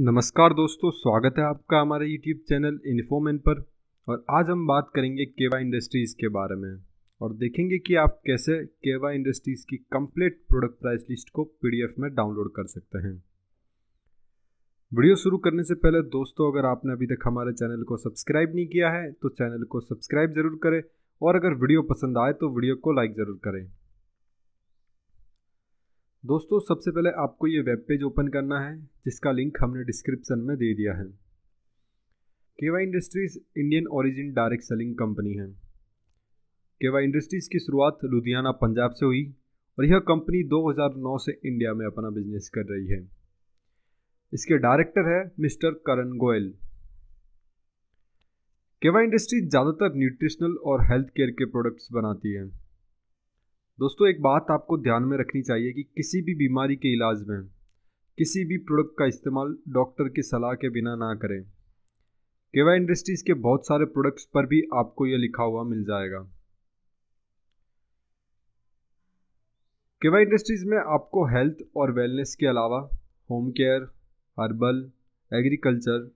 नमस्कार दोस्तों स्वागत है आपका हमारे यूट्यूब चैनल इन्फोमेन पर और आज हम बात करेंगे केवा इंडस्ट्रीज़ के बारे में और देखेंगे कि आप कैसे केवा इंडस्ट्रीज़ की कंप्लीट प्रोडक्ट प्राइस लिस्ट को पीडीएफ में डाउनलोड कर सकते हैं वीडियो शुरू करने से पहले दोस्तों अगर आपने अभी तक हमारे चैनल को सब्सक्राइब नहीं किया है तो चैनल को सब्सक्राइब ज़रूर करें और अगर वीडियो पसंद आए तो वीडियो को लाइक ज़रूर करें दोस्तों सबसे पहले आपको ये वेब पेज ओपन करना है जिसका लिंक हमने डिस्क्रिप्शन में दे दिया है Keva industries Indian origin direct selling company है केवा इंडस्ट्रीज़ की शुरुआत लुधियाना पंजाब से हुई और यह कंपनी 2009 से इंडिया में अपना बिजनेस कर रही है इसके डायरेक्टर है मिस्टर करण गोयल केवा इंडस्ट्रीज ज़्यादातर न्यूट्रिशनल और हेल्थ केयर के प्रोडक्ट्स बनाती है दोस्तों एक बात आपको ध्यान में रखनी चाहिए कि किसी भी बीमारी के इलाज में किसी भी प्रोडक्ट का इस्तेमाल डॉक्टर की सलाह के बिना ना करें केवा इंडस्ट्रीज़ के बहुत सारे प्रोडक्ट्स पर भी आपको यह लिखा हुआ मिल जाएगा केवा इंडस्ट्रीज़ में आपको हेल्थ और वेलनेस के अलावा home care herbal agriculture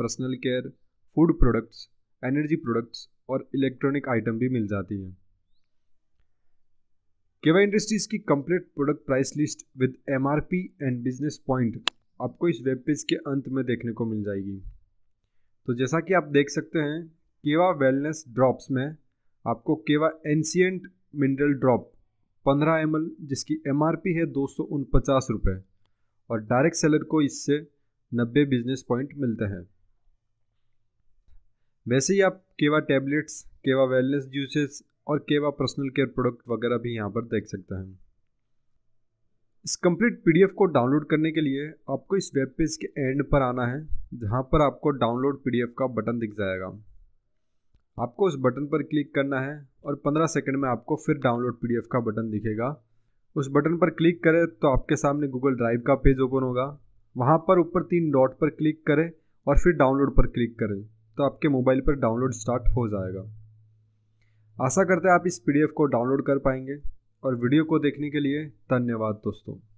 personal care food products energy products और इलेक्ट्रॉनिक आइटम भी मिल जाती हैं केवा इंडस्ट्रीज की complete product price list with M and business point आपको इस वेब पेज के अंत में देखने को मिल जाएगी तो जैसा कि आप देख सकते हैं केवा वेलनेस ड्रॉप्स में आपको केवा एंशियंट मिनरल ड्रॉप 15 एम जिसकी एम है दो सौ रुपये और डायरेक्ट सेलर को इससे 90 बिजनेस पॉइंट मिलते हैं वैसे ही आप केवा टैबलेट्स केवा वेलनेस जूसेस और केवा पर्सनल केयर प्रोडक्ट वगैरह भी यहाँ पर देख सकते हैं इस कंप्लीट पीडीएफ को डाउनलोड करने के लिए आपको इस वेब पेज के एंड पर आना है जहाँ पर आपको डाउनलोड पीडीएफ का बटन दिख जाएगा आपको उस बटन पर क्लिक करना है और 15 सेकंड में आपको फिर डाउनलोड पीडीएफ का बटन दिखेगा उस बटन पर क्लिक करें तो आपके सामने गूगल ड्राइव का पेज ओपन होगा वहाँ पर ऊपर तीन डॉट पर क्लिक करें और फिर डाउनलोड पर क्लिक करें तो आपके मोबाइल पर डाउनलोड स्टार्ट हो जाएगा आशा करते हैं आप इस पीडीएफ को डाउनलोड कर पाएंगे और वीडियो को देखने के लिए धन्यवाद दोस्तों